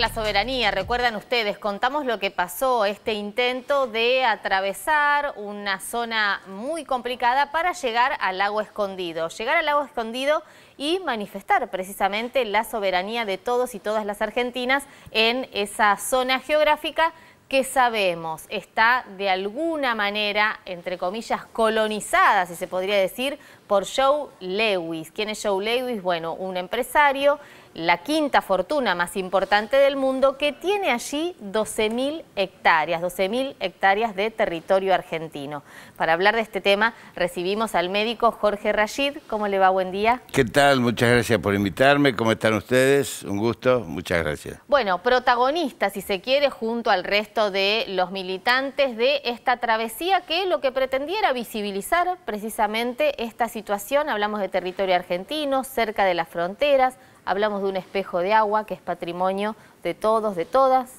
la soberanía. Recuerdan ustedes, contamos lo que pasó, este intento de atravesar una zona muy complicada para llegar al lago escondido. Llegar al lago escondido y manifestar precisamente la soberanía de todos y todas las argentinas en esa zona geográfica que sabemos está de alguna manera, entre comillas, colonizada, si se podría decir, por Joe Lewis. ¿Quién es Joe Lewis? Bueno, un empresario la quinta fortuna más importante del mundo, que tiene allí 12.000 hectáreas, 12.000 hectáreas de territorio argentino. Para hablar de este tema recibimos al médico Jorge Rashid. ¿Cómo le va? Buen día. ¿Qué tal? Muchas gracias por invitarme. ¿Cómo están ustedes? Un gusto. Muchas gracias. Bueno, protagonista, si se quiere, junto al resto de los militantes de esta travesía que lo que pretendía era visibilizar precisamente esta situación. Hablamos de territorio argentino, cerca de las fronteras, hablamos de un espejo de agua que es patrimonio de todos, de todas.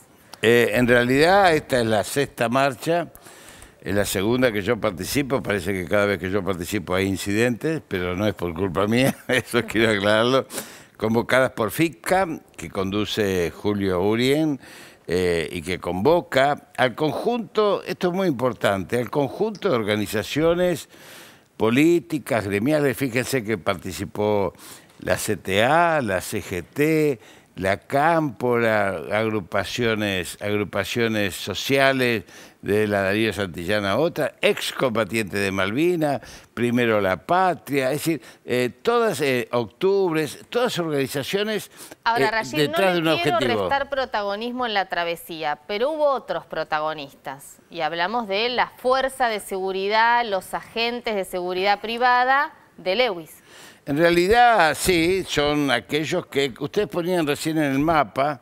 Eh, en realidad esta es la sexta marcha, es la segunda que yo participo, parece que cada vez que yo participo hay incidentes, pero no es por culpa mía, eso quiero aclararlo, convocadas por FICA, que conduce Julio Urien. Eh, y que convoca al conjunto, esto es muy importante, al conjunto de organizaciones políticas, gremiales, fíjense que participó la CTA, la CGT, la Cámpora, agrupaciones, agrupaciones sociales de la Darío Santillana otra, excombatiente de Malvina, Primero la Patria, es decir, eh, todas eh, octubres, todas organizaciones eh, detrás de un objetivo. quiero restar protagonismo en la travesía, pero hubo otros protagonistas y hablamos de la fuerza de seguridad, los agentes de seguridad privada de Lewis. En realidad, sí, son aquellos que ustedes ponían recién en el mapa,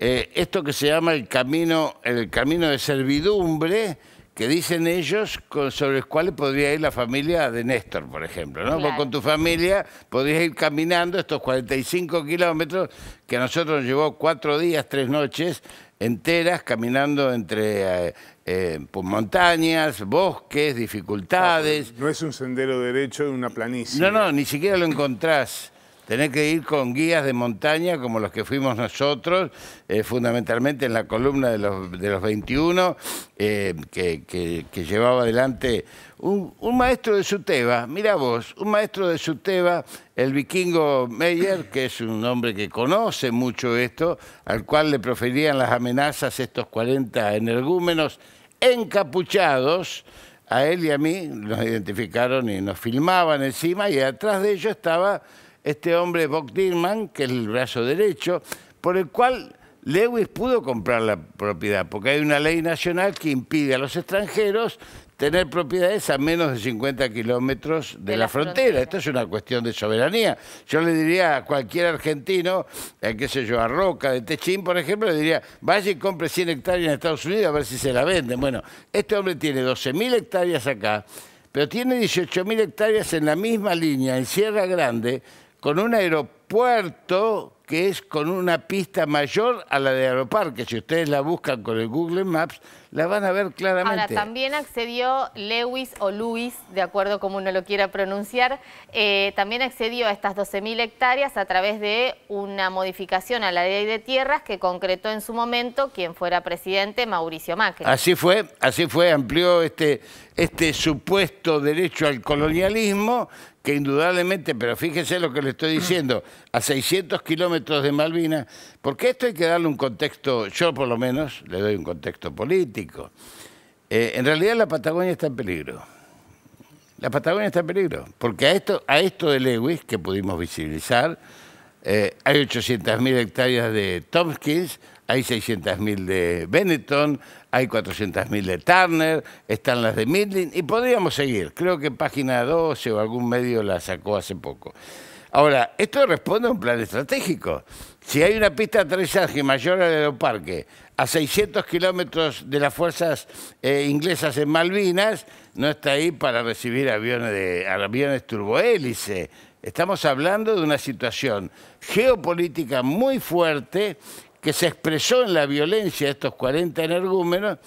eh, esto que se llama el camino, el camino de servidumbre, que dicen ellos con, sobre los cuales podría ir la familia de Néstor, por ejemplo. ¿no? con tu familia podrías ir caminando estos 45 kilómetros que a nosotros llevó cuatro días, tres noches enteras, caminando entre eh, eh, pues, montañas, bosques, dificultades. Ah, pues, no es un sendero derecho, es una planicie. No, no, ni siquiera lo encontrás. Tener que ir con guías de montaña como los que fuimos nosotros, eh, fundamentalmente en la columna de los, de los 21, eh, que, que, llevaba adelante un, maestro de Suteba, mira vos, un maestro de Suteba, el vikingo Meyer, que es un hombre que conoce mucho esto, al cual le proferían las amenazas estos 40 energúmenos encapuchados, a él y a mí nos identificaron y nos filmaban encima y atrás de ellos estaba este hombre, Bob Dillman, que es el brazo derecho, por el cual Lewis pudo comprar la propiedad, porque hay una ley nacional que impide a los extranjeros tener propiedades a menos de 50 kilómetros de, la, frontera. Esto es una cuestión de soberanía. Yo le diría a cualquier argentino, eh, qué sé yo, a Roca, de Techín, por ejemplo, le diría, vaya y compre 100 hectáreas en Estados Unidos a ver si se la venden. Bueno, este hombre tiene 12.000 hectáreas acá, pero tiene 18.000 hectáreas en la misma línea, en Sierra Grande, con un aeropuerto que es con una pista mayor a la de Aeroparque. Si ustedes la buscan con el Google Maps, la van a ver claramente. Ahora, también accedió Lewis o Luis, de acuerdo como uno lo quiera pronunciar, eh, también accedió a estas 12.000 hectáreas a través de una modificación a la ley de tierras que concretó en su momento quien fuera presidente, Mauricio Macri. Así fue, así fue, amplió este, este supuesto derecho al colonialismo que indudablemente, pero fíjese lo que le estoy diciendo, a 600 kilómetros de Malvinas, porque esto hay que darle un contexto, yo por lo menos le doy un contexto político, eh, en realidad la Patagonia está en peligro. La Patagonia está en peligro, porque a esto, a esto de Lewis, que pudimos visibilizar, eh, hay 800.000 hectáreas de Tompkins, hay 600.000 de Benetton, hay 400.000 de Turner, están las de Midland, y podríamos seguir. Creo que Página 12 o algún medio la sacó hace poco. Ahora, esto responde a un plan estratégico. Si hay una pista de aterrizaje mayor al aeroparque, a 600 kilómetros de las fuerzas eh, inglesas en Malvinas, no está ahí para recibir aviones, de, aviones turbohélice. Estamos hablando de una situación geopolítica muy fuerte que se expresó en la violencia de estos 40 energúmenos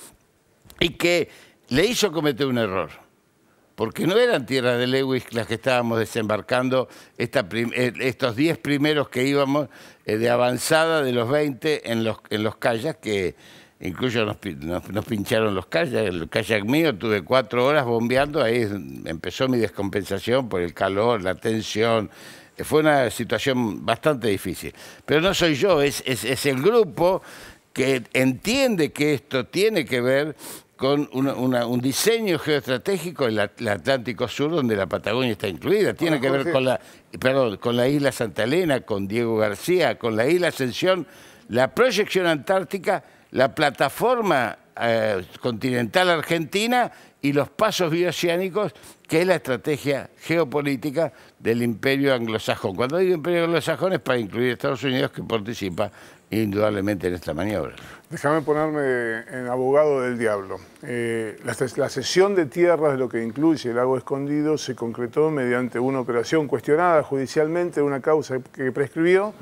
y que le hizo cometer un error porque no eran tierras de Lewis las que estábamos desembarcando, eh, estos 10 primeros que íbamos eh, de avanzada de los 20 en los, en los kayaks, que incluso nos, pincharon los kayaks, el kayak mío tuve cuatro horas bombeando, ahí empezó mi descompensación por el calor, la tensión, eh, fue una situación bastante difícil. Pero no soy yo, es, es el grupo que entiende que esto tiene que ver con un diseño geoestratégico en el Atlántico Sur, donde la Patagonia está incluida. Tiene ah, que ver con la, con la isla Santa Elena, con Diego García, con la isla Ascensión, la proyección antártica, la plataforma eh, continental argentina y los pasos bioceánicos, que es la estrategia geopolítica del imperio anglosajón. Cuando hay imperio anglosajón es para incluir Estados Unidos que participa indudablemente en esta maniobra. Déjame ponerme en abogado del diablo. Eh, la, cesión de tierras de lo que incluye el lago escondido se concretó mediante una operación cuestionada judicialmente una causa que prescribió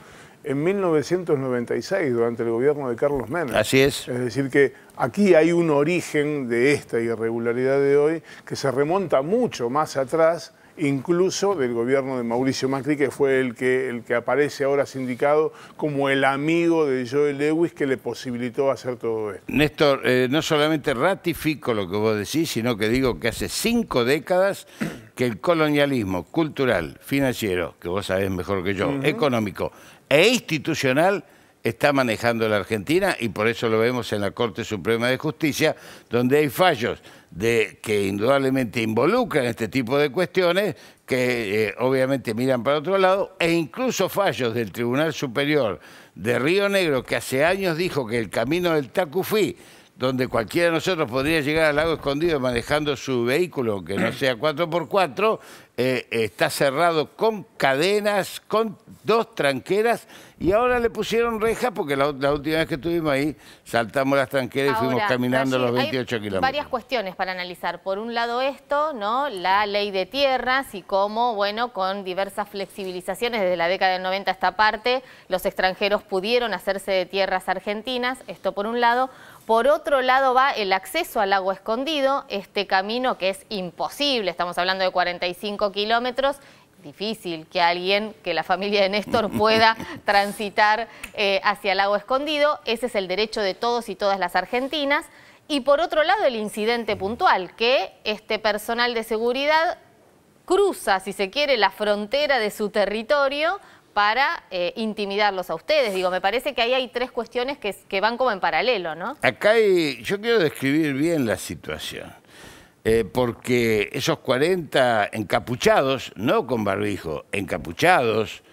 en 1996 durante el gobierno de Carlos Menem. Así es. Es decir que aquí hay un origen de esta irregularidad de hoy que se remonta mucho más atrás incluso del gobierno de Mauricio Macri, que fue el que, el que aparece ahora sindicado como el amigo de Joel Lewis que le posibilitó hacer todo esto. Néstor, eh, no solamente ratifico lo que vos decís, sino que digo que hace cinco décadas que el colonialismo cultural, financiero, que vos sabés mejor que yo, económico e institucional, está manejando la Argentina y por eso lo vemos en la Corte Suprema de Justicia, donde hay fallos que indudablemente involucran este tipo de cuestiones, que eh, obviamente miran para otro lado, e incluso fallos del Tribunal Superior de Río Negro, que hace años dijo que el camino del Tacufí donde cualquiera de nosotros podría llegar al lago escondido manejando su vehículo, que no sea 4x4, eh, está cerrado con cadenas, con dos tranqueras, y ahora le pusieron rejas porque la, la, última vez que estuvimos ahí saltamos las tranqueras y fuimos caminando los 28 kilómetros. varias cuestiones para analizar. Por un lado esto, ¿no? la ley de tierras y cómo, bueno, con diversas flexibilizaciones desde la década del 90 a esta parte, los extranjeros pudieron hacerse de tierras argentinas, esto por un lado. Por otro lado va el acceso al lago escondido, este camino que es imposible, estamos hablando de 45 kilómetros, difícil que alguien, que la familia de Néstor pueda transitar eh, hacia el lago escondido, ese es el derecho de todos y todas las argentinas. Y por otro lado el incidente puntual, que este personal de seguridad cruza, si se quiere, la frontera de su territorio para eh, intimidarlos a ustedes. Digo, me parece que ahí hay tres cuestiones que, van como en paralelo, ¿no? Acá hay, yo quiero describir bien la situación. Eh, porque esos 40 encapuchados, no con barbijo, encapuchados,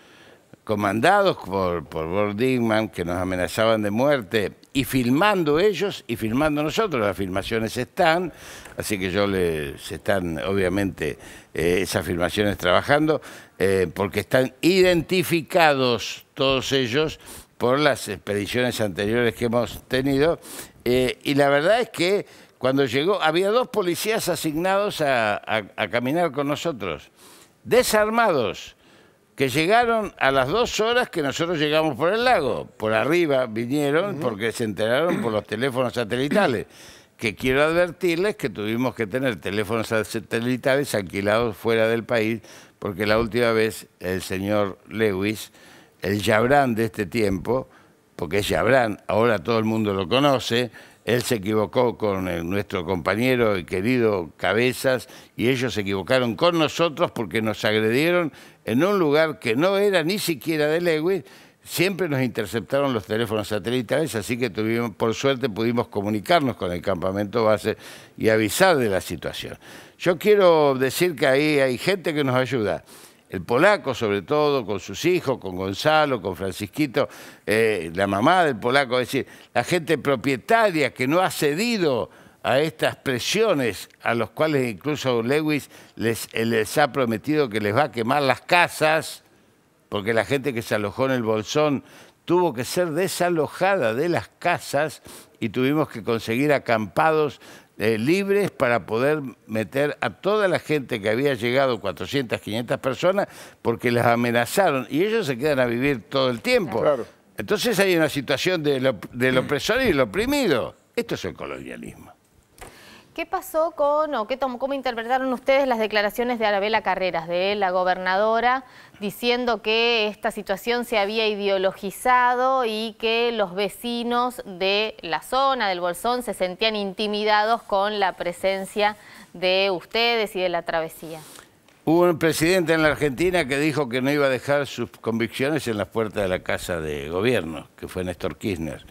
comandados por, por Bordigman, que nos amenazaban de muerte, y filmando ellos y filmando nosotros. Las filmaciones están, así que yo les están obviamente eh, esas filmaciones trabajando, eh, porque están identificados todos ellos por las expediciones anteriores que hemos tenido. Eh, y la verdad es que cuando llegó, había dos policías asignados a caminar con nosotros, desarmados que llegaron a las dos horas que nosotros llegamos por el lago. Por arriba vinieron porque se enteraron por los teléfonos satelitales. Que quiero advertirles que tuvimos que tener teléfonos satelitales alquilados fuera del país, porque la última vez el señor Lewis, el Yabrán de este tiempo, porque es Yabrán, ahora todo el mundo lo conoce, él se equivocó con eh, nuestro compañero y querido Cabezas y ellos se equivocaron con nosotros porque nos agredieron en un lugar que no era ni siquiera de Lewis. Siempre nos interceptaron los teléfonos satelitales, así que por suerte pudimos comunicarnos con el campamento base y avisar de la situación. Yo quiero decir que ahí hay gente que nos ayuda el polaco sobre todo, con sus hijos, con Gonzalo, con Francisquito, eh, la mamá del polaco, es decir, la gente propietaria que no ha cedido a estas presiones a los cuales incluso Lewis eh, les ha prometido que les va a quemar las casas, porque la gente que se alojó en el Bolsón tuvo que ser desalojada de las casas y tuvimos que conseguir acampados eh, libres para poder meter a toda la gente que había llegado, 400, 500 personas, porque las amenazaron y ellos se quedan a vivir todo el tiempo. Entonces hay una situación del opresor y el oprimido. Esto es el colonialismo. ¿Qué pasó con, o cómo interpretaron ustedes las declaraciones de Arabela Carreras, de la gobernadora, diciendo que esta situación se había ideologizado y que los vecinos de la zona, del Bolsón, se sentían intimidados con la presencia de ustedes y de la travesía? Hubo un presidente en la Argentina que dijo que no iba a dejar sus convicciones en las puertas de la Casa de Gobierno, que fue Néstor Kirchner.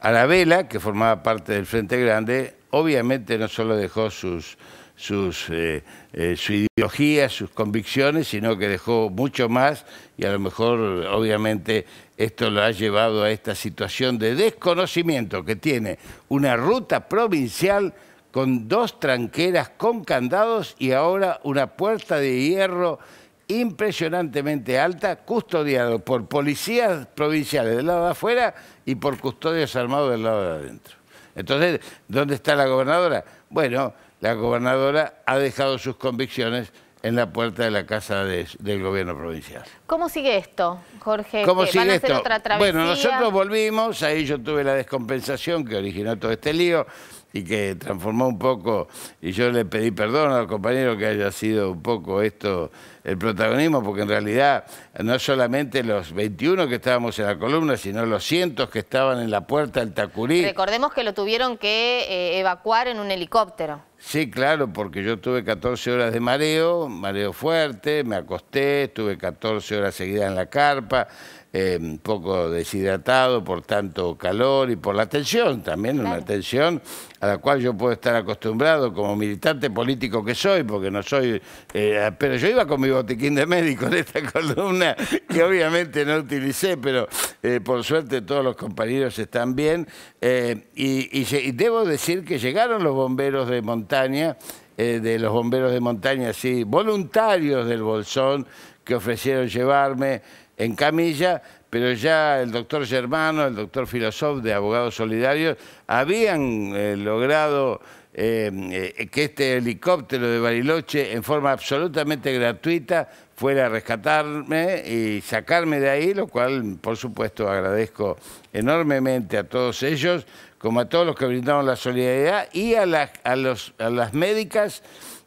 Arabela, que formaba parte del Frente Grande, obviamente no solo dejó sus, sus, eh, eh, su ideología, sus convicciones, sino que dejó mucho más y a lo mejor, obviamente, esto lo ha llevado a esta situación de desconocimiento que tiene una ruta provincial con dos tranqueras con candados y ahora una puerta de hierro impresionantemente alta, custodiado por policías provinciales del lado de afuera y por custodios armados del lado de adentro. Entonces, ¿dónde está la gobernadora? Bueno, la gobernadora ha dejado sus convicciones en la puerta de la casa del gobierno provincial. ¿Cómo sigue esto, Jorge? ¿Cómo sigue esto? bueno, nosotros volvimos, ahí yo tuve la descompensación que originó todo este lío y que transformó un poco, y yo le pedí perdón al compañero que haya sido un poco esto el protagonismo, porque en realidad no solamente los 21 que estábamos en la columna, sino los cientos que estaban en la puerta del Tacurí. Recordemos que lo tuvieron que eh, evacuar en un helicóptero. Sí, claro, porque yo tuve 14 horas de mareo, mareo fuerte, me acosté, estuve 14 horas seguidas en la carpa, eh, un poco deshidratado por tanto calor y por la tensión también, una tensión a la cual yo puedo estar acostumbrado como militante político que soy, porque no soy... Eh, pero yo iba con mi botiquín de médico en esta columna, que obviamente no utilicé, pero eh, por suerte todos los compañeros están bien. Y, debo decir que llegaron los bomberos de montaña de los bomberos de montaña, sí, voluntarios del Bolsón que ofrecieron llevarme en camilla, pero ya el doctor Germano, el doctor Filosof de Abogados Solidarios, habían eh, logrado eh, eh, que este helicóptero de Bariloche, en forma absolutamente gratuita, fuera a rescatarme y sacarme de ahí, lo cual, por supuesto, agradezco enormemente a todos ellos, como a todos los que brindaron la solidaridad y a las médicas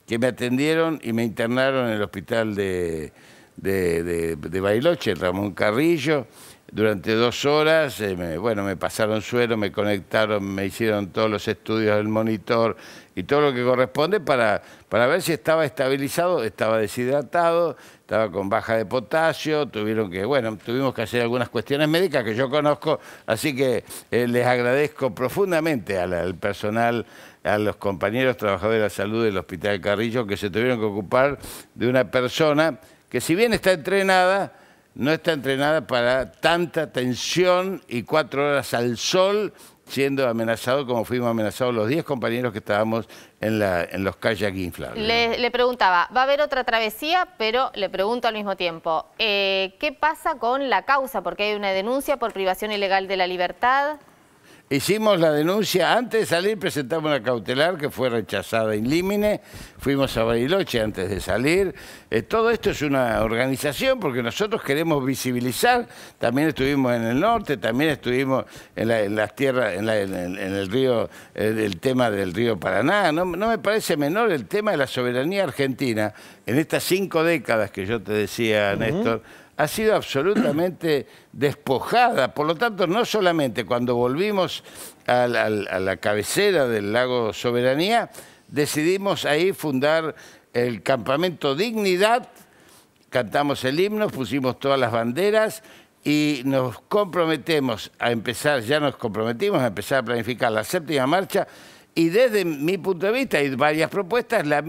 que me atendieron y me internaron en el hospital de, de, de, Bailoche, Ramón Carrillo. Durante dos horas, eh, bueno, me pasaron suero, me conectaron, me hicieron todos los estudios del monitor y todo lo que corresponde para, para ver si estaba estabilizado, estaba deshidratado, estaba con baja de potasio, tuvieron que, bueno, tuvimos que hacer algunas cuestiones médicas que yo conozco, así que eh, les agradezco profundamente al, al personal a los compañeros trabajadores de la salud del Hospital Carrillo que se tuvieron que ocupar de una persona que si bien está entrenada, no está entrenada para tanta tensión y cuatro horas al sol siendo amenazado como fuimos amenazados los diez compañeros que estábamos en, la, en los kayak inflables. Le, le, preguntaba, va a haber otra travesía, pero le pregunto al mismo tiempo, eh, ¿qué pasa con la causa? Porque hay una denuncia por privación ilegal de la libertad. Hicimos la denuncia, antes de salir presentamos la cautelar que fue rechazada in limine, fuimos a Bariloche antes de salir. Eh, todo esto es una organización porque nosotros queremos visibilizar, también estuvimos en el norte, también estuvimos en, las tierras, en, el, río, el, tema del río Paraná. No, me parece menor el tema de la soberanía argentina en estas cinco décadas que yo te decía, Néstor ha sido absolutamente despojada. Por lo tanto, no solamente cuando volvimos a la, cabecera del lago Soberanía, decidimos ahí fundar el campamento Dignidad, cantamos el himno, pusimos todas las banderas y nos comprometemos a empezar, ya nos comprometimos a empezar a planificar la séptima marcha y desde mi punto de vista hay varias propuestas, la,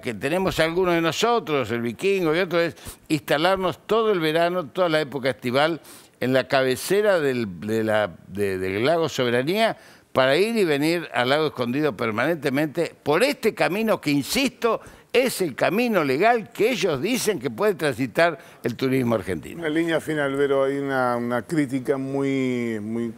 que tenemos algunos de nosotros, el vikingo y otro es instalarnos todo el verano, toda la época estival, en la cabecera del, lago Soberanía para ir y venir al lago escondido permanentemente por este camino que, insisto, es el camino legal que ellos dicen que puede transitar el turismo argentino. Una línea final, Vero, hay una, crítica muy, muy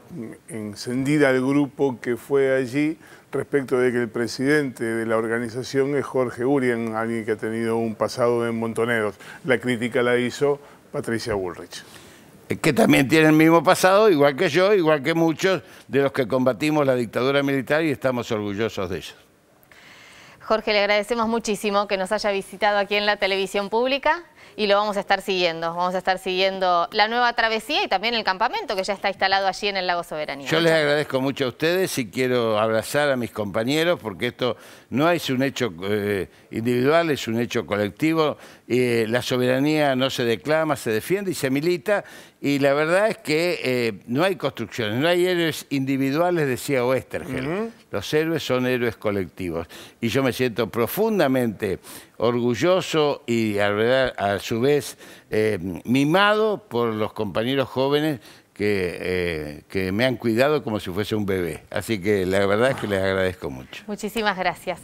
encendida al grupo que fue allí respecto de que el presidente de la organización es Jorge Urien, alguien que ha tenido un pasado en Montoneros. La crítica la hizo Patricia Bullrich. Eh, que también tiene el mismo pasado, igual que yo, igual que muchos de los que combatimos la dictadura militar y estamos orgullosos de ellos. Jorge, le agradecemos muchísimo que nos haya visitado aquí en la televisión pública y lo vamos a estar siguiendo. Vamos a estar siguiendo la nueva travesía y también el campamento que ya está instalado allí en el Lago Soberanía. Yo les agradezco mucho a ustedes y quiero abrazar a mis compañeros porque esto no es un hecho eh, individual, es un hecho colectivo. Eh, la soberanía no se declama, se defiende y se milita y la verdad es que eh, no hay construcciones, no hay héroes individuales, decía Westergel. Los héroes son héroes colectivos. Y yo me siento profundamente orgulloso y a, su vez eh, mimado por los compañeros jóvenes que, eh, que, me han cuidado como si fuese un bebé. Así que la verdad es que les agradezco mucho. Muchísimas gracias.